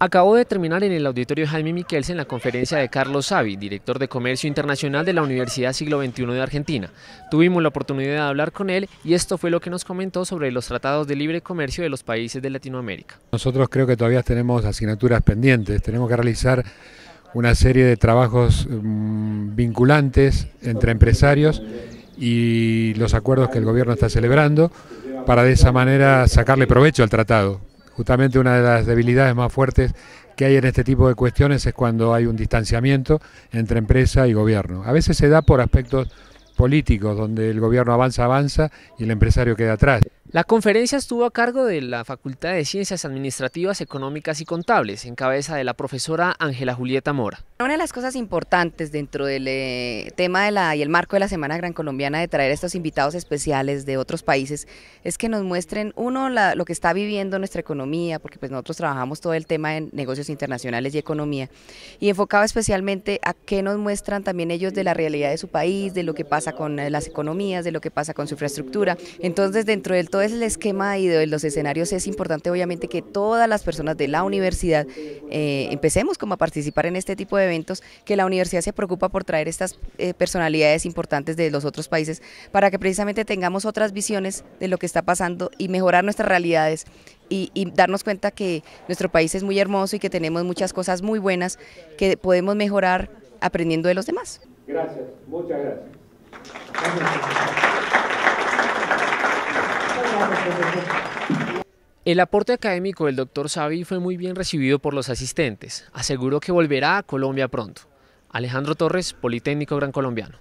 Acabó de terminar en el auditorio Jaime en la conferencia de Carlos Savi, director de Comercio Internacional de la Universidad Siglo XXI de Argentina. Tuvimos la oportunidad de hablar con él y esto fue lo que nos comentó sobre los tratados de libre comercio de los países de Latinoamérica. Nosotros creo que todavía tenemos asignaturas pendientes, tenemos que realizar una serie de trabajos mm, vinculantes entre empresarios y los acuerdos que el gobierno está celebrando para de esa manera sacarle provecho al tratado. Justamente una de las debilidades más fuertes que hay en este tipo de cuestiones es cuando hay un distanciamiento entre empresa y gobierno. A veces se da por aspectos políticos, donde el gobierno avanza, avanza y el empresario queda atrás. La conferencia estuvo a cargo de la Facultad de Ciencias Administrativas, Económicas y Contables, en cabeza de la profesora Ángela Julieta Mora. Una de las cosas importantes dentro del eh, tema de la, y el marco de la Semana Gran Colombiana de traer estos invitados especiales de otros países es que nos muestren, uno, lo que está viviendo nuestra economía, porque pues nosotros trabajamos todo el tema de negocios internacionales y economía, y enfocado especialmente a qué nos muestran también ellos de la realidad de su país, de lo que pasa con eh, las economías, de lo que pasa con su infraestructura. Entonces, dentro del todo el esquema y de los escenarios es importante obviamente que todas las personas de la universidad eh, empecemos como a participar en este tipo de eventos, que la universidad se preocupa por traer estas eh, personalidades importantes de los otros países para que precisamente tengamos otras visiones de lo que está pasando y mejorar nuestras realidades y, darnos cuenta que nuestro país es muy hermoso y que tenemos muchas cosas muy buenas que podemos mejorar aprendiendo de los demás. Gracias, muchas gracias. El aporte académico del doctor Xavi fue muy bien recibido por los asistentes. Aseguró que volverá a Colombia pronto. Alejandro Torres, Politécnico Gran Colombiano.